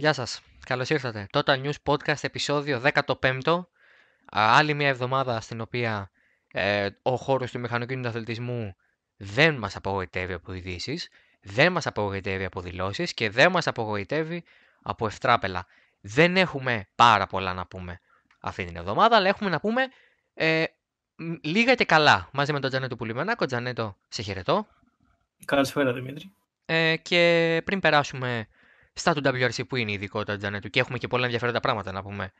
Γεια σας, καλώς ήρθατε. Total News Podcast, επεισόδιο 15. Άλλη μια εβδομάδα στην οποία ε, ο χώρος του μηχανοκίνητου αθλητισμού δεν μας απογοητεύει από ειδήσεις, δεν μας απογοητεύει από δηλώσεις και δεν μας απογοητεύει από ευτράπελα. Δεν έχουμε πάρα πολλά να πούμε αυτή την εβδομάδα, αλλά έχουμε να πούμε ε, λίγα και καλά. Μαζί με τον Τζανέτο Πουλιμενάκο, Τζανέτο, σε χαιρετώ. Καλησπέρα Δημήτρη. Ε, και πριν περάσουμε στα του WRC που είναι η ειδικότητα του Τζανέτου και έχουμε και πολλά ενδιαφέροντα πράγματα να πούμε.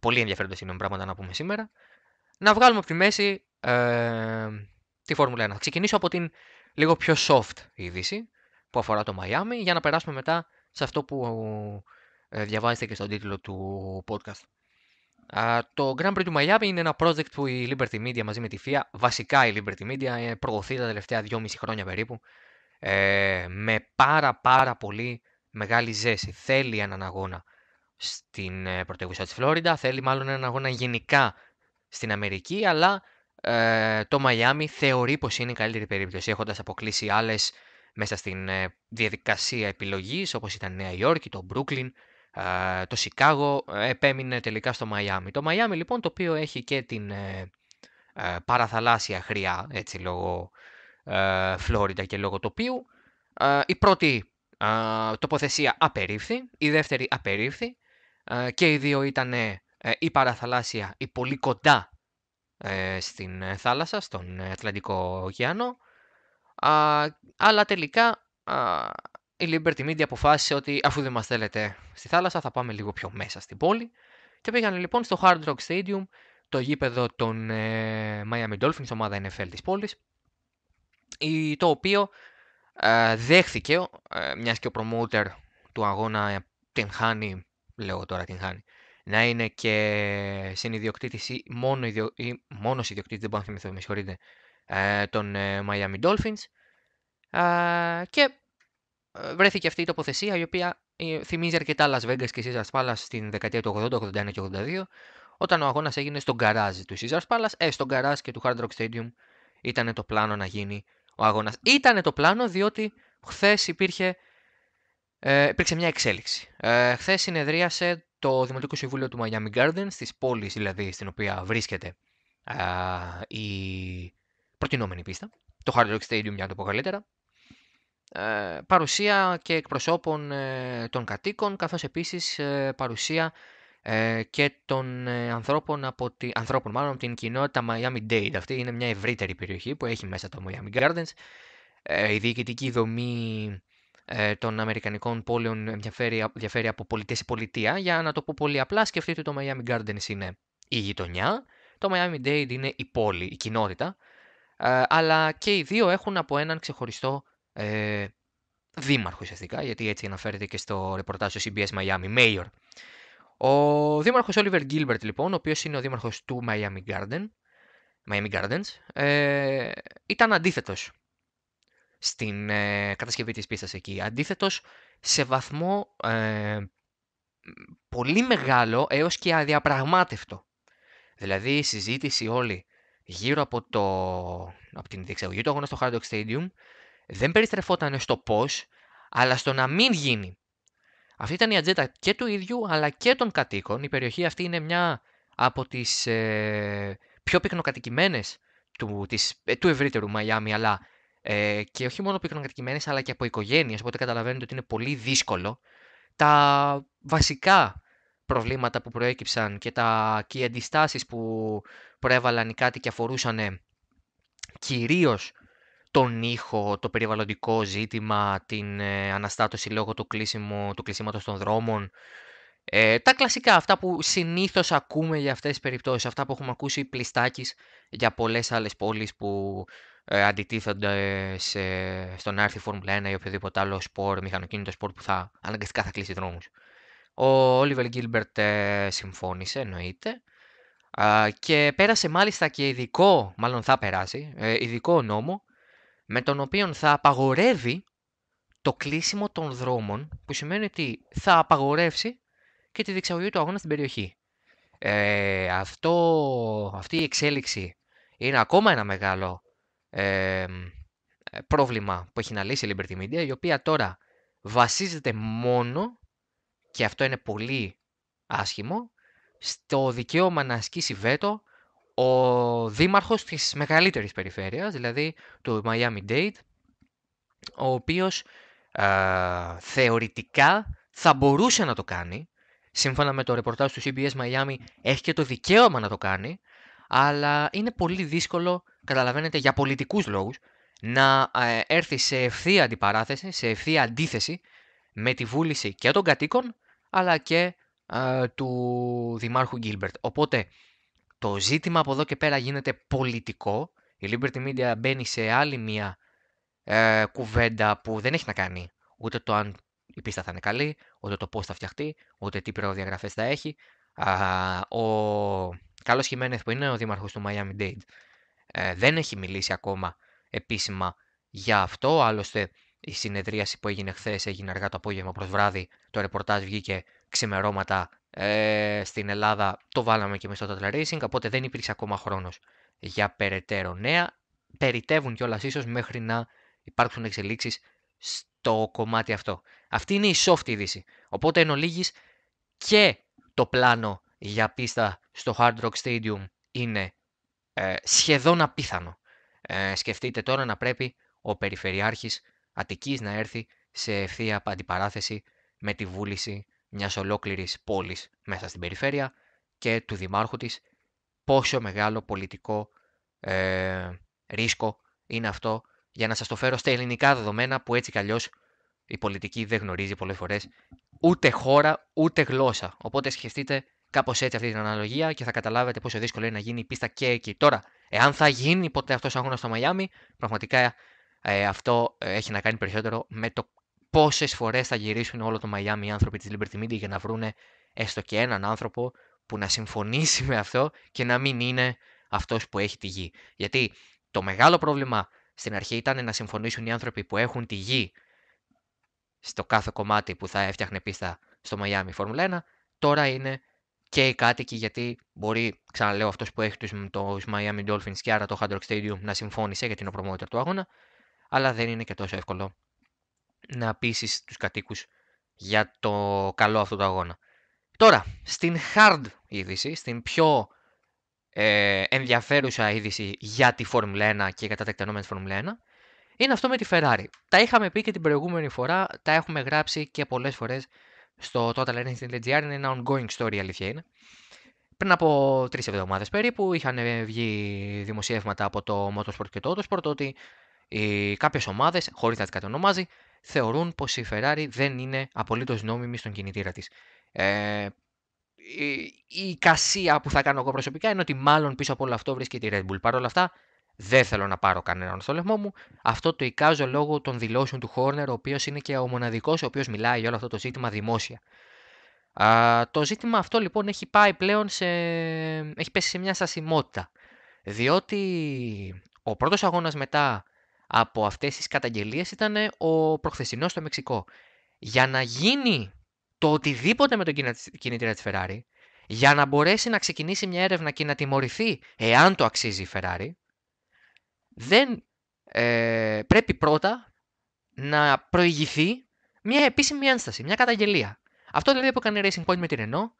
Πολύ ενδιαφέροντα συγγνώμη, πράγματα να πούμε σήμερα. Να βγάλουμε από τη μέση ε, τη Φόρμουλα 1. Θα ξεκινήσω από την λίγο πιο soft είδηση που αφορά το Μαϊάμι για να περάσουμε μετά σε αυτό που ε, διαβάζετε και στον τίτλο του podcast. το Grand Prix του Μαϊάμι είναι ένα project που η Liberty Media μαζί με τη FIA, βασικά η Liberty Media, ε, προωθεί τα τελευταία 2,5 χρόνια περίπου, ε, με πάρα πάρα πολύ μεγάλη ζέση. Θέλει έναν αγώνα στην ε, πρωτεύουσα της Φλόριντα, θέλει μάλλον έναν αγώνα γενικά στην Αμερική, αλλά ε, το Μαϊάμι θεωρεί πως είναι η καλύτερη περίπτωση, έχοντας αποκλείσει άλλες μέσα στην ε, διαδικασία επιλογής, όπως ήταν η Νέα Υόρκη, το Μπρούκλιν, το Σικάγο, επέμεινε τελικά στο Μαϊάμι. Το Μαϊάμι λοιπόν, το οποίο έχει και την παραθαλάσσια χρειά, έτσι λόγω Φλόριντα και λόγω τοπίου, η πρώτη τοποθεσία απερίφθη, η δεύτερη απερίφθη και οι δύο ήταν ε, η παραθαλάσσια, η πολύ κοντά ε, στην ε, θάλασσα, στον Ατλαντικό ωκεανό. αλλά τελικά η Liberty Media αποφάσισε ότι αφού δεν μας θέλετε στη θάλασσα θα πάμε λίγο πιο μέσα στην πόλη και πήγανε λοιπόν στο Hard Rock Stadium, το γήπεδο των Miami Dolphins, ομάδα NFL της πόλης, η, το οποίο ε, δέχθηκε, ε, μιας και ο promoter του αγώνα ε, την χάνει, λέω τώρα την χάνει, να είναι και συνειδιοκτήτης ή, μόνο ιδιο, ή μόνος ιδιοκτήτης, δεν μπορώ να θυμηθώ, με συγχωρείτε, των Miami Dolphins. και βρέθηκε αυτή η τοποθεσία η οποία θυμίζει αρκετά Las Vegas και Caesars Palace στην δεκαετία του 80, 81 και 82, όταν ο αγώνας έγινε στο γκαράζ του Caesars Palace, ε, στον γκαράζ και του Hard Rock Stadium ήταν το πλάνο να γίνει ο αγώνας. Ήταν το πλάνο διότι χθες υπήρχε. Ε, υπήρξε μια εξέλιξη. Ε, χθες συνεδρίασε το Δημοτικό Συμβούλιο του Miami Gardens, της πόλης δηλαδή στην οποία βρίσκεται η προτινόμενη πίστα, το Hard Rock Stadium για να το πω καλύτερα, ε, παρουσία και εκπροσώπων ε, των κατοίκων, καθώς επίσης ε, παρουσία ε, και των ε, ανθρώπων, από τη, ανθρώπων μάλλον, από την κοινότητα Miami-Dade. Αυτή είναι μια ευρύτερη περιοχή που έχει μέσα το Miami Gardens. Ε, η διοικητική δομή ε, των Αμερικανικών πόλεων διαφέρει, διαφέρει από πολιτεία σε πολιτεία. Για να το πω πολύ απλά, σκεφτείτε ότι το Miami Gardens είναι η γειτονιά, το Miami-Dade είναι η πόλη, η κοινότητα, ε, αλλά και οι δύο έχουν από έναν ξεχωριστό ε, δήμαρχο ουσιαστικά, γιατί έτσι αναφέρεται και στο ρεπορτάζ του CBS Miami, Mayor. Ο δήμαρχος Όλιβερ Gilbert λοιπόν, ο οποίος είναι ο δήμαρχος του Miami, Garden, Miami Gardens, ε, ήταν αντίθετος στην ε, κατασκευή της πίστας εκεί. Αντίθετος σε βαθμό ε, πολύ μεγάλο έως και αδιαπραγμάτευτο. Δηλαδή η συζήτηση όλη γύρω από, το, από την διεξαγωγή του αγώνα στο Hard Rock Stadium δεν περιστρεφόταν στο πώς, αλλά στο να μην γίνει. Αυτή ήταν η ατζέντα και του ίδιου αλλά και των κατοίκων. Η περιοχή αυτή είναι μια από τις ε, πιο πυκνοκατοικημένες του, ε, του ευρύτερου Μαϊάμι, αλλά ε, και όχι μόνο πυκνοκατοικημένες, αλλά και από οικογένειες, οπότε καταλαβαίνετε ότι είναι πολύ δύσκολο. Τα βασικά προβλήματα που προέκυψαν και, τα, και οι αντιστάσεις που προέβαλαν οι κάτοικοι αφορούσαν κυρίως τον ήχο, το περιβαλλοντικό ζήτημα, την ε, αναστάτωση λόγω του, κλείσιμο, του κλεισίματος των δρόμων. Ε, τα κλασικά, αυτά που συνήθως ακούμε για αυτές τις περιπτώσεις, αυτά που έχουμε ακούσει πλειστάκης για πολλές άλλες πόλεις που ε, σε, στον άρθρο Φόρμουλα 1 ή οποιοδήποτε άλλο σπορ, μηχανοκίνητο σπορ που θα αναγκαστικά θα κλείσει δρόμους. Ο Όλιβερ Γκίλμπερτ συμφώνησε, εννοείται. Και πέρασε μάλιστα και ειδικό, μάλλον θα περάσει, ε, ειδικό νόμο με τον οποίο θα απαγορεύει το κλείσιμο των δρόμων, που σημαίνει ότι θα απαγορεύσει και τη διεξαγωγή του αγώνα στην περιοχή. Ε, αυτό, αυτή η εξέλιξη είναι ακόμα ένα μεγάλο πρόβλημα που έχει να λύσει η Liberty Media, η οποία τώρα βασίζεται μόνο, και αυτό είναι πολύ άσχημο, στο δικαίωμα να ασκήσει βέτο ο δήμαρχος της μεγαλύτερης περιφέρειας, δηλαδή του Miami-Dade, ο οποίος θεωρητικά θα μπορούσε να το κάνει, σύμφωνα με το ρεπορτάζ του CBS Miami έχει και το δικαίωμα να το κάνει, αλλά είναι πολύ δύσκολο, καταλαβαίνετε, για πολιτικούς λόγους, να έρθει σε ευθεία αντιπαράθεση, σε ευθεία αντίθεση με τη βούληση και των κατοίκων, αλλά και του Δημάρχου Γκίλμπερτ. Οπότε το ζήτημα από εδώ και πέρα γίνεται πολιτικό. Η Liberty Media μπαίνει σε άλλη μία ε, κουβέντα που δεν έχει να κάνει ούτε το αν η πίστα θα είναι καλή, ούτε το πώς θα φτιαχτεί, ούτε τι προδιαγραφές θα έχει. Α, ο Καλός Χιμένεθ που είναι ο Δήμαρχος του Miami-Dade ε, δεν έχει μιλήσει ακόμα επίσημα για αυτό, άλλωστε η συνεδρίαση που έγινε χθες έγινε αργά το απόγευμα προς βράδυ, το ρεπορτάζ βγήκε ξημερώματα ε, στην Ελλάδα το βάλαμε και εμείς στο Total Racing, οπότε δεν υπήρξε ακόμα χρόνος για περαιτέρω νέα. Περιτεύουν κιόλας ίσως μέχρι να υπάρξουν εξελίξεις στο κομμάτι αυτό. Αυτή είναι η soft είδηση. Οπότε εν ολίγης και το πλάνο για πίστα στο Hard Rock Stadium είναι ε, σχεδόν απίθανο. Ε, σκεφτείτε τώρα να πρέπει ο Περιφερειάρχης Αττικής να έρθει σε ευθεία αντιπαράθεση με τη βούληση μιας ολόκληρης πόλης μέσα στην περιφέρεια και του δημάρχου της πόσο μεγάλο πολιτικό ε, ρίσκο είναι αυτό για να σας το φέρω στα ελληνικά δεδομένα που έτσι καλλιώς η πολιτική δεν γνωρίζει πολλές φορές ούτε χώρα ούτε γλώσσα. Οπότε σκεφτείτε κάπως έτσι αυτή την αναλογία και θα καταλάβετε πόσο δύσκολο είναι να γίνει η πίστα και εκεί. Τώρα, εάν θα γίνει ποτέ αυτός ο αγώνα στο Μαϊάμι, πραγματικά ε, αυτό έχει να κάνει περισσότερο με το πόσες φορές θα γυρίσουν όλο το Μαϊάμι οι άνθρωποι της Liberty Media για να βρούνε έστω και έναν άνθρωπο που να συμφωνήσει με αυτό και να μην είναι αυτός που έχει τη γη. Γιατί το μεγάλο πρόβλημα στην αρχή ήταν να συμφωνήσουν οι άνθρωποι που έχουν τη γη στο κάθε κομμάτι που θα έφτιαχνε πίστα στο Μαϊάμι Φόρμουλα 1. Τώρα είναι και οι κάτοικοι γιατί μπορεί, ξαναλέω, αυτός που έχει τους, Miami Dolphins και άρα το Hard Rock Stadium να συμφώνησε για την ο του αγώνα, αλλά δεν είναι και τόσο εύκολο να πείσει τους κατοίκους για το καλό αυτού του αγώνα. Τώρα, στην hard είδηση, στην πιο ε, ενδιαφέρουσα είδηση για τη Φόρμουλα 1 και για τα τεκτενόμενα της Φόρμουλα 1, είναι αυτό με τη Ferrari. Τα είχαμε πει και την προηγούμενη φορά, τα έχουμε γράψει και πολλές φορές στο Total Energy.gr, είναι ένα ongoing story αλήθεια είναι. Πριν από τρεις εβδομάδες περίπου είχαν βγει δημοσιεύματα από το Motorsport και το Autosport ότι ε, κάποιες ομάδες, χωρίς να τις κατονομάζει, θεωρούν πως η Ferrari δεν είναι απολύτως νόμιμη στον κινητήρα της. Ε, η, η κασία που θα κάνω εγώ προσωπικά είναι ότι μάλλον πίσω από όλο αυτό βρίσκεται η Red Bull. Παρ' όλα αυτά, δεν θέλω να πάρω κανέναν στο μου. Αυτό το εικάζω λόγω των δηλώσεων του Χόρνερ, ο οποίος είναι και ο μοναδικός, ο οποίος μιλάει για όλο αυτό το ζήτημα δημόσια. Α, το ζήτημα αυτό λοιπόν έχει πάει πλέον σε. έχει πέσει σε μια στασιμότητα. Διότι ο πρώτος αγώνας μετά από αυτές τις καταγγελίες ήταν ο προχθεσινός στο Μεξικό. Για να γίνει το οτιδήποτε με τον κινητήρα της Ferrari, για να μπορέσει να ξεκινήσει μια έρευνα και να τιμωρηθεί εάν το αξίζει η Ferrari, δεν ε, πρέπει πρώτα να προηγηθεί μια επίσημη ένσταση, μια καταγγελία. Αυτό δηλαδή που κάνει Racing Point με την Renault,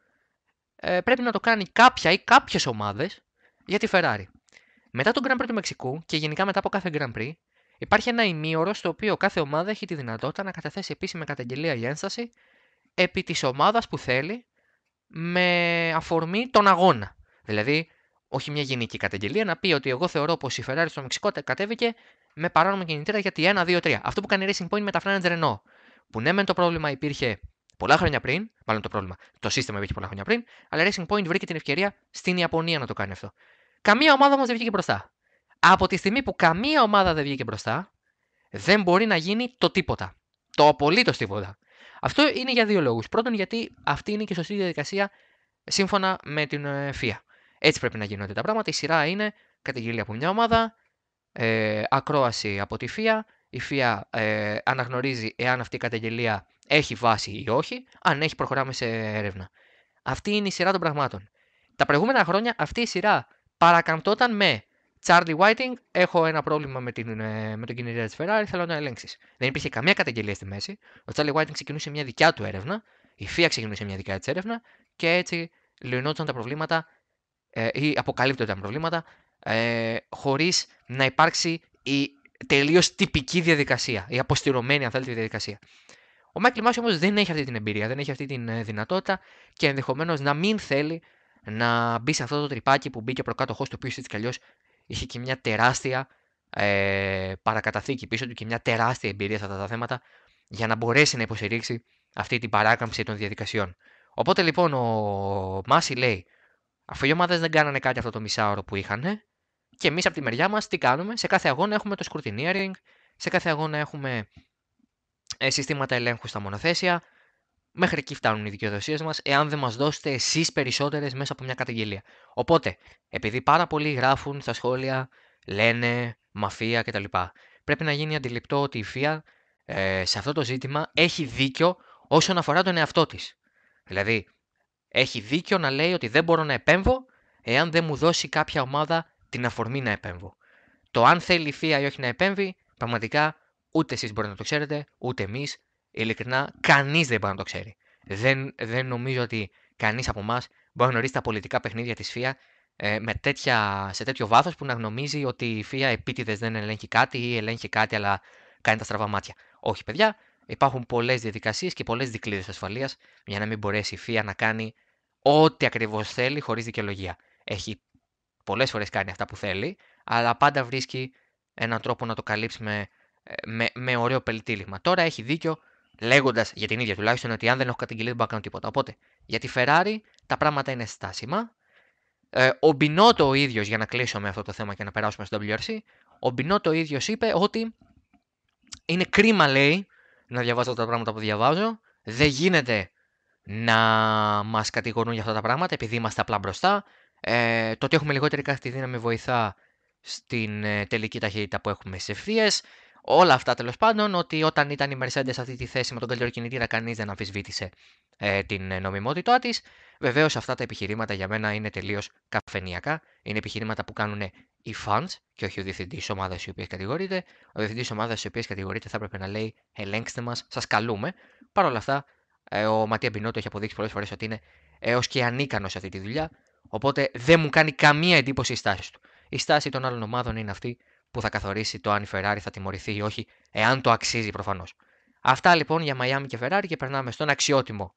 ε, πρέπει να το κάνει κάποια ή κάποιες ομάδες για τη Ferrari. Μετά τον Grand Prix του Μεξικού και γενικά μετά από κάθε Grand Prix, Υπάρχει ένα ημίωρο στο οποίο κάθε ομάδα έχει τη δυνατότητα να καταθέσει επίσημη καταγγελία ή ένσταση επί της ομάδας που θέλει με αφορμή τον αγώνα. Δηλαδή, όχι μια γενική καταγγελία, να πει ότι εγώ θεωρώ πως η Ferrari στο Μεξικό κατέβηκε με παράνομο κινητήρα γιατί 1, 2, 3. Αυτό που κάνει Racing Point με τα φρένα Renault. Που ναι, μεν το πρόβλημα υπήρχε πολλά χρόνια πριν, μάλλον το πρόβλημα, το σύστημα υπήρχε πολλά χρόνια πριν, αλλά Racing Point βρήκε την ευκαιρία στην Ιαπωνία να το κάνει αυτό. Καμία ομάδα όμως δεν βγήκε μπροστά. Από τη στιγμή που καμία ομάδα δεν βγήκε μπροστά, δεν μπορεί να γίνει το τίποτα. Το απολύτως τίποτα. Αυτό είναι για δύο λόγους. Πρώτον, γιατί αυτή είναι και η σωστή διαδικασία σύμφωνα με την FIA. Ε, Έτσι πρέπει να γίνονται τα πράγματα. Η σειρά είναι καταγγελία από μια ομάδα, ε, ακρόαση από τη FIA. Η FIA ε, αναγνωρίζει εάν αυτή η καταγγελία έχει βάση ή όχι. Αν έχει, προχωράμε σε έρευνα. Αυτή είναι η σειρά των πραγμάτων. Τα προηγούμενα χρόνια αυτή η σειρά παρακαμπτόταν με Charlie Whiting, έχω ένα πρόβλημα με, την, ε, με τον κινητήρα της Ferrari, θέλω να ελέγξεις. Δεν υπήρχε καμία καταγγελία στη μέση. Ο Charlie Whiting ξεκινούσε μια δικιά του έρευνα, η FIA ξεκινούσε μια δικιά της έρευνα και έτσι λιωνόταν τα προβλήματα ε, ε, η τελείως τυπική διαδικασία, η αποστηρωμένη αν θέλετε διαδικασία. Ο Μάικλ Μάση όμως δεν έχει αυτή την εμπειρία, δεν έχει αυτή την δυνατότητα και ενδεχομένως να μην θέλει να μπει σε αυτό το τρυπάκι που μπήκε προκάτοχο του οποίου έτσι κι αλλιώς είχε και μια τεράστια ε, παρακαταθήκη πίσω του και μια τεράστια εμπειρία σε αυτά τα θέματα για να μπορέσει να υποστηρίξει αυτή την παράκαμψη των διαδικασιών. Οπότε λοιπόν ο Μάση λέει, αφού οι ομάδες δεν κάνανε κάτι αυτό το μισάωρο που είχαν, και εμείς από τη μεριά μας τι κάνουμε, σε κάθε αγώνα έχουμε το scrutineering, σε κάθε αγώνα έχουμε ε, συστήματα ελέγχου στα μονοθέσια, Μέχρι εκεί φτάνουν οι δικαιοδοσίες μας, εάν δεν μας δώσετε εσείς περισσότερες μέσα από μια καταγγελία. Οπότε, επειδή πάρα πολλοί γράφουν στα σχόλια, λένε μαφία κτλ., πρέπει να γίνει αντιληπτό ότι η ΦΙΑ ε, σε αυτό το ζήτημα έχει δίκιο όσον αφορά τον εαυτό της. Δηλαδή, έχει δίκιο να λέει ότι δεν μπορώ να επέμβω εάν δεν μου δώσει κάποια ομάδα την αφορμή να επέμβω. Το αν θέλει η ΦΙΑ ή όχι να επέμβει, πραγματικά ούτε εσείς μπορείτε να το ξέρετε, ούτε εμείς, ειλικρινά κανείς δεν μπορεί να το ξέρει. Δεν, δεν νομίζω ότι κανείς από εμάς μπορεί να γνωρίσει τα πολιτικά παιχνίδια της ΦΙΑ ε, σε τέτοιο βάθος που να γνωρίζει ότι η ΦΙΑ επίτηδες δεν ελέγχει κάτι ή ελέγχει κάτι αλλά κάνει τα στραβά μάτια. Όχι, παιδιά, υπάρχουν πολλές διαδικασίες και πολλές δικλείδες ασφαλείας για να μην μπορέσει η ΦΙΑ να κάνει ό,τι ακριβώς θέλει χωρίς δικαιολογία. Έχει πολλές φορές κάνει αυτά που θέλει, αλλά πάντα βρίσκει έναν τρόπο να το καλύψει με, ε, με, ωραίο πελτήλιγμα. Τώρα έχει δίκιο λέγοντας για την ίδια τουλάχιστον ότι αν δεν έχω καταγγελία δεν μπορώ να κάνω τίποτα. Οπότε για τη Ferrari τα πράγματα είναι στάσιμα. Ε, ο Μπινότο ο ίδιος, για να κλείσω με αυτό το θέμα και να περάσουμε στο WRC, ο Μπινότο ο ίδιος είπε ότι είναι κρίμα, λέει, να διαβάζω τα πράγματα που διαβάζω. Δεν γίνεται να μας κατηγορούν για αυτά τα πράγματα επειδή είμαστε απλά μπροστά. Ε, το ότι έχουμε λιγότερη κάθε δύναμη βοηθά στην ε, τελική ταχύτητα που έχουμε στις ευθείες. Όλα αυτά τέλος πάντων ότι όταν ήταν η Mercedes σε αυτή τη θέση με τον καλύτερο κινητήρα, κανείς δεν αμφισβήτησε ε, την νομιμότητά της. Βεβαίως αυτά τα επιχειρήματα για μένα είναι τελείως καφενιακά. Είναι επιχειρήματα που κάνουν οι fans και όχι ο διευθυντής τη ομάδα οι οποία κατηγορείται. Ο διευθυντής τη ομάδας η οποία κατηγορείται θα έπρεπε να λέει Ελέγξτε μας, σας καλούμε. Παρ' όλα αυτά, ε, ο Ματία Μπινότο έχει αποδείξει πολλές φορές ότι είναι έως και ανίκανος σε αυτή τη δουλειά. Οπότε δεν μου κάνει καμία εντύπωση η στάση του. Η στάση των άλλων ομάδων είναι αυτή που θα καθορίσει το αν η Ferrari θα τιμωρηθεί ή όχι, εάν το αξίζει προφανώς. Αυτά λοιπόν για Μαϊάμι και Ferrari και περνάμε στον αξιότιμο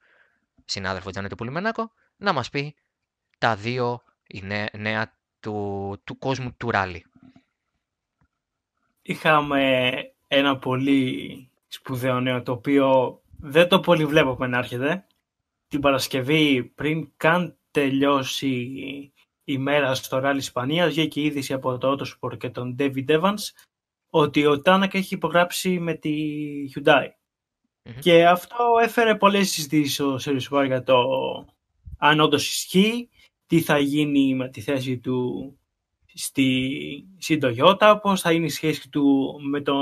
συνάδελφο Τζανέτο Πουλιμενάκο να μας πει τα δύο νέα του, του κόσμου του ράλι. Είχαμε ένα πολύ σπουδαίο νέο το οποίο δεν το πολύ βλέπουμε να έρχεται. Την Παρασκευή πριν καν τελειώσει ημέρα στο ράλι Ισπανίας. Βγήκε η είδηση από το Autosport και τον David Evans ότι ο Τάνακ έχει υπογράψει με τη Hyundai. Και αυτό έφερε πολλές συζητήσεις στο Series για το αν όντως ισχύει, τι θα γίνει με τη θέση του στη, Σιντογιώτα, Toyota, πώς θα είναι η σχέση του με το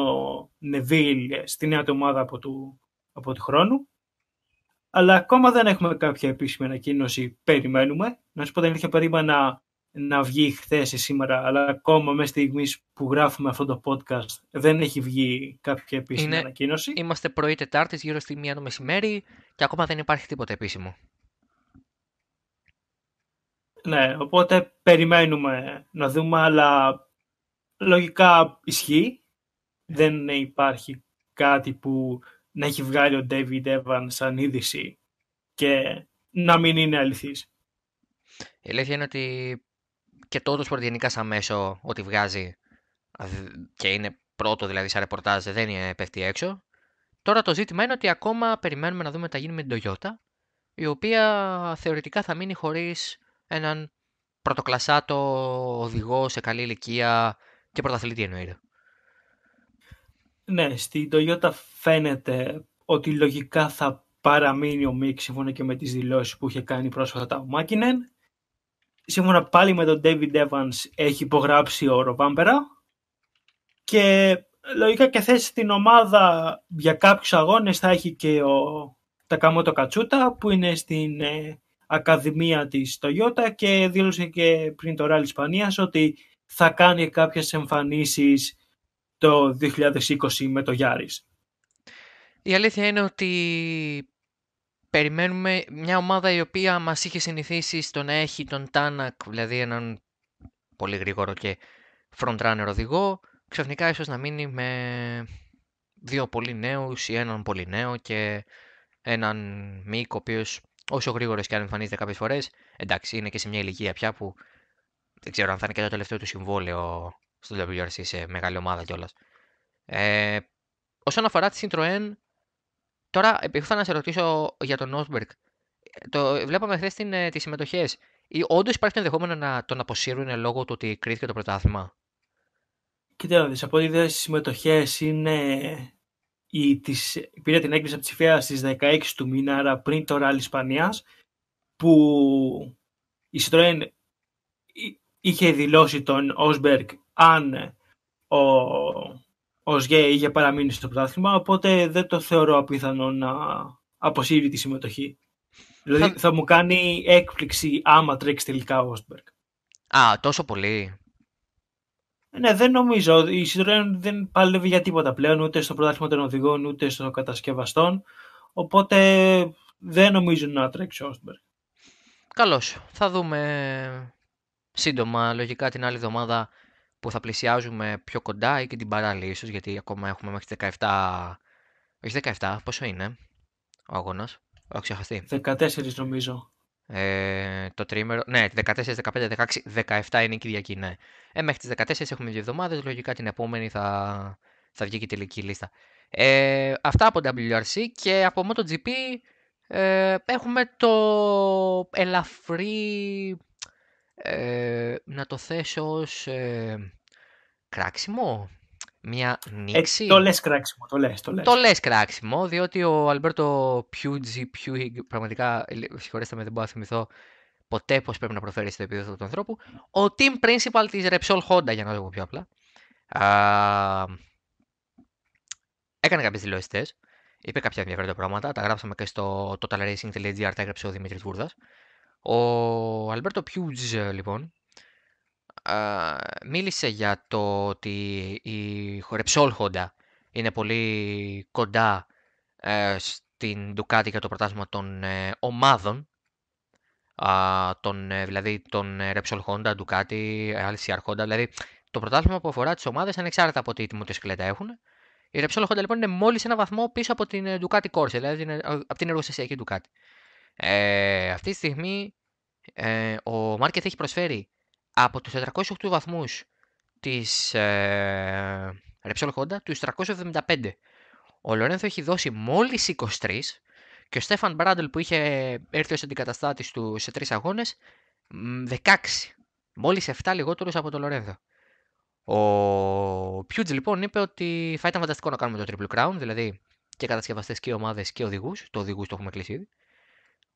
Νεβίλ στη νέα του ομάδα από, του, από του χρόνου. Αλλά ακόμα δεν έχουμε κάποια επίσημη ανακοίνωση, περιμένουμε να σου πω την αλήθεια, περίμενα να βγει χθες ή σήμερα, αλλά ακόμα μέχρι στιγμής που γράφουμε αυτό το podcast δεν έχει βγει κάποια επίσημη Είναι... ανακοίνωση. Είμαστε πρωί Τετάρτης, γύρω στη μία το μεσημέρι, και ακόμα δεν υπάρχει τίποτα επίσημο. Ναι, οπότε περιμένουμε να δούμε, αλλά λογικά ισχύει. Δεν υπάρχει κάτι που να έχει βγάλει ο David Evans σαν είδηση και να μην είναι αληθής. Η αλήθεια είναι ότι και το Autosport γενικά σαν μέσο ότι βγάζει και είναι πρώτο δηλαδή σαν ρεπορτάζ δεν είναι, πέφτει έξω. Τώρα το ζήτημα είναι ότι ακόμα περιμένουμε να δούμε τα θα γίνει με την Toyota η οποία θεωρητικά θα μείνει χωρίς έναν πρωτοκλασάτο οδηγό σε καλή ηλικία και πρωταθλητή εννοείται. Ναι, στην Toyota φαίνεται ότι λογικά θα παραμείνει ο Μίκ σύμφωνα και με τις δηλώσεις που είχε κάνει πρόσφατα ο Μάκινεν σύμφωνα πάλι με τον David Evans έχει υπογράψει ο Ροβάμπερα και λογικά και θέση στην ομάδα για κάποιους αγώνες θα έχει και ο Τακαμότο Κατσούτα που είναι στην ε, Ακαδημία της Toyota και δήλωσε και πριν το Ράλι Ισπανίας ότι θα κάνει κάποιες εμφανίσεις το 2020 με το Γιάρης. Η αλήθεια είναι ότι περιμένουμε μια ομάδα η οποία μας είχε συνηθίσει στο να έχει τον Τάνακ, δηλαδή έναν πολύ γρήγορο και frontrunner οδηγό, ξαφνικά ίσως να μείνει με δύο πολύ νέους ή έναν πολύ νέο και έναν Μικ ο οποίος όσο γρήγορος και αν εμφανίζεται κάποιες φορές, εντάξει, είναι και σε μια ηλικία πια που δεν ξέρω αν θα είναι και το τελευταίο του συμβόλαιο στο WRC σε μεγάλη ομάδα κιόλας. Ε, όσον αφορά τη Citroën, Τώρα, θα να σε ρωτήσω για τον Όσμπεργκ. Ε, το ε, βλέπαμε χθες τις συμμετοχές. Όντως υπάρχει το ενδεχόμενο να τον αποσύρουν λόγω του ότι κρίθηκε το πρωτάθλημα. Κοίτα να από ό,τι οι συμμετοχές είναι η, της, πήρε την έκκληση από τη ψηφία στι 16 του μήνα, άρα πριν το ράλι Ισπανίας, που η Citroën είχε δηλώσει τον Όσμπεργκ αν ο ο ΣΓΕ είχε παραμείνει στο πρωτάθλημα, οπότε δεν το θεωρώ απίθανο να αποσύρει τη συμμετοχή. Δηλαδή θα μου κάνει έκπληξη άμα τρέξει τελικά ο Α, τόσο πολύ. Ε, ναι, δεν νομίζω. Η Citroën δεν παλεύει για τίποτα πλέον, ούτε στο πρωτάθλημα των οδηγών, ούτε στο κατασκευαστών. Οπότε δεν νομίζω να τρέξει ο Καλώς. Θα δούμε σύντομα, λογικά την άλλη εβδομάδα, θα πλησιάζουμε πιο κοντά ή και την παράλληλή ίσως, γιατί ακόμα έχουμε μέχρι 17... Όχι 17, πόσο είναι ο αγώνας, έχω ξεχαστεί. 14 νομίζω. Ε, το τρίμερο, ναι, 14, 15, 16, 17 είναι η Κυριακή, ναι. Ε, μέχρι τις 14 έχουμε δύο εβδομάδες, λογικά την επόμενη θα, θα βγει και η τελική λίστα. Ε, αυτά από WRC και από MotoGP ε, έχουμε το ελαφρύ, ε, να το θέσω ως ε, κράξιμο, μια νύξη. Ε, το λες κράξιμο, το λες, το λες. Το λες κράξιμο, διότι ο Αλμπέρτο Πιούτζι, Πιούιγκ, πραγματικά, συγχωρέστε με, δεν μπορώ να θυμηθώ ποτέ πώς πρέπει να προφέρει το επίπεδο του ανθρώπου, ο team principal της Repsol Honda, για να το πω πιο απλά, α, έκανε κάποιες δηλώσεις είπε κάποια ενδιαφέροντα πράγματα, τα γράψαμε και στο totalracing.gr, τα έγραψε ο Δημήτρης Βούρδας. Ο Αλμπέρτο Πιούτζ, λοιπόν, α, μίλησε για το ότι η Repsol Honda είναι πολύ κοντά ε, στην Ducati για το προτάσμα των ε, ομάδων α, τον, ε, δηλαδή των Repsol Honda, Ducati, LCR Honda δηλαδή το προτάσμα που αφορά τις ομάδες ανεξάρτητα από τι μοτοσυκλέτα έχουν η Repsol Honda λοιπόν είναι μόλις ένα βαθμό πίσω από την Ducati Corse, δηλαδή από την εργοστασιακή Ducati αυτή τη στιγμή ο Μάρκετ έχει προσφέρει από τους 408 βαθμούς της ε, Repsol Honda τους 375. Ο Λορένθο έχει δώσει μόλις 23 και ο Στέφαν Μπράντελ που είχε έρθει ως αντικαταστάτης του σε τρεις αγώνες 16. Μόλις 7 λιγότερους από τον Λορένθο. Ο Πιούτζ λοιπόν είπε ότι θα ήταν φανταστικό να κάνουμε το Triple Crown, δηλαδή και κατασκευαστές και ομάδες και οδηγούς. Το οδηγούς το έχουμε κλείσει ήδη.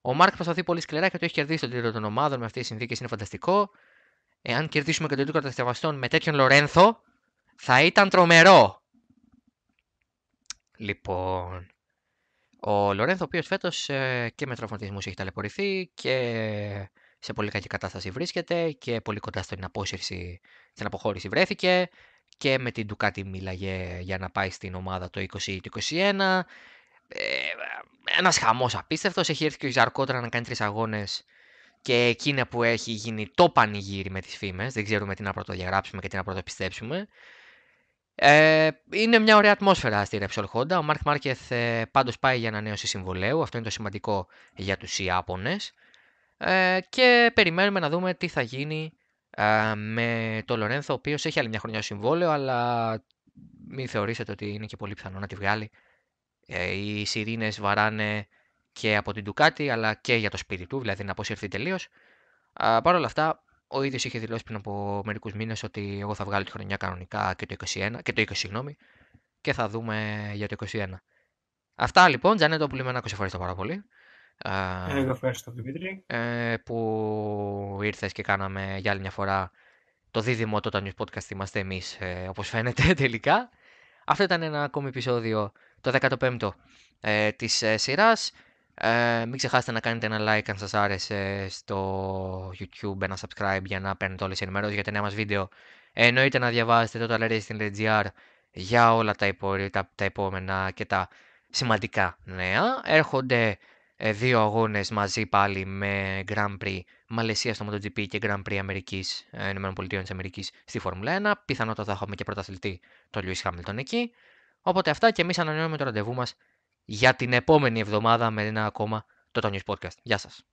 Ο Μάρκ προσπαθεί πολύ σκληρά και το έχει κερδίσει το τρίτο των ομάδων με αυτές τις συνθήκες. Είναι φανταστικό εάν κερδίσουμε και τον Τίτλο Κατασκευαστών με τέτοιον Λορένθο, θα ήταν τρομερό. Λοιπόν, ο Λορένθο, ο οποίος φέτος ε, και με τραυματισμούς έχει ταλαιπωρηθεί και σε πολύ κακή κατάσταση βρίσκεται και πολύ κοντά στην απόσυρση, στην αποχώρηση βρέθηκε και με την Ντουκάτι μίλαγε για να πάει στην ομάδα το 20 ή 21. Ε, ένας χαμός απίστευτος, έχει έρθει και ο Ζαρκότερα να κάνει τρεις αγώνες και εκείνα που έχει γίνει το πανηγύρι με τις φήμες, δεν ξέρουμε τι να πρωτοδιαγράψουμε και τι να πρωτοπιστέψουμε. Ε, είναι μια ωραία ατμόσφαιρα στη Repsol Honda. Ο Mark Marquez ε, πάντως πάει για ανανέωση συμβολέου, αυτό είναι το σημαντικό για τους Ιάπωνες. Ε, και περιμένουμε να δούμε τι θα γίνει ε, με τον Λορένθο, ο οποίος έχει άλλη μια χρονιά συμβόλαιο, αλλά μην θεωρήσετε ότι είναι και πολύ πιθανό να τη βγάλει. Ε, οι σιρήνες βαράνε και από την Ντουκάτη, αλλά και για το σπίτι του, δηλαδή να αποσυρθεί τελείως. Παρ' όλα αυτά, ο ίδιος είχε δηλώσει πριν από μερικούς μήνες ότι εγώ θα βγάλω τη χρονιά κανονικά και το 21, και το 20, συγγνώμη, και θα δούμε για το 21. Αυτά λοιπόν, Τζανέτο που λέμε να ευχαριστώ πάρα πολύ. Εγώ ευχαριστώ, Δημήτρη. Ε, που ήρθες και κάναμε για άλλη μια φορά το δίδυμο το News Podcast. Είμαστε εμείς, ε, όπως φαίνεται τελικά. Αυτό ήταν ένα ακόμη επεισόδιο, το 15ο τη σειράς. Ε, μην ξεχάσετε να κάνετε ένα like αν σας άρεσε στο YouTube, ένα subscribe για να παίρνετε όλες τις ενημερώσεις για τα νέα μας Ε, Εννοείται να διαβάσετε το totalrace.gr για όλα τα, υπο, τα, τα επόμενα και τα σημαντικά νέα. Έρχονται ε, δύο αγώνες μαζί πάλι με Grand Prix Μαλαισίας στο MotoGP και Grand Prix Αμερικής, ε, ΗΠΑ Αμερικής στη Φόρμουλα 1. Πιθανότατα θα έχουμε και πρωταθλητή το Lewis Hamilton εκεί. Οπότε αυτά και εμείς ανανεώνουμε το ραντεβού μας για την επόμενη εβδομάδα με ένα ακόμα Total News Podcast. Γεια σας.